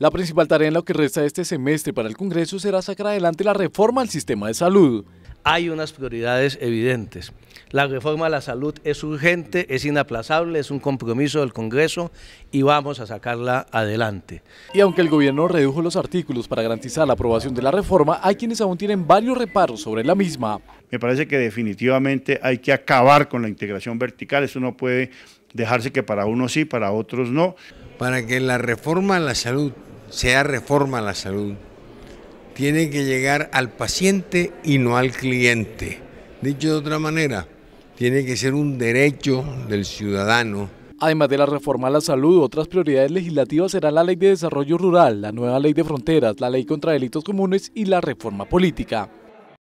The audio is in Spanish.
La principal tarea en lo que resta este semestre para el Congreso será sacar adelante la reforma al sistema de salud. Hay unas prioridades evidentes. La reforma a la salud es urgente, es inaplazable, es un compromiso del Congreso y vamos a sacarla adelante. Y aunque el gobierno redujo los artículos para garantizar la aprobación de la reforma, hay quienes aún tienen varios reparos sobre la misma. Me parece que definitivamente hay que acabar con la integración vertical, eso no puede dejarse que para unos sí, para otros no. Para que la reforma a la salud sea reforma a la salud, tiene que llegar al paciente y no al cliente. Dicho de otra manera, tiene que ser un derecho del ciudadano. Además de la reforma a la salud, otras prioridades legislativas serán la Ley de Desarrollo Rural, la nueva Ley de Fronteras, la Ley contra Delitos Comunes y la reforma política.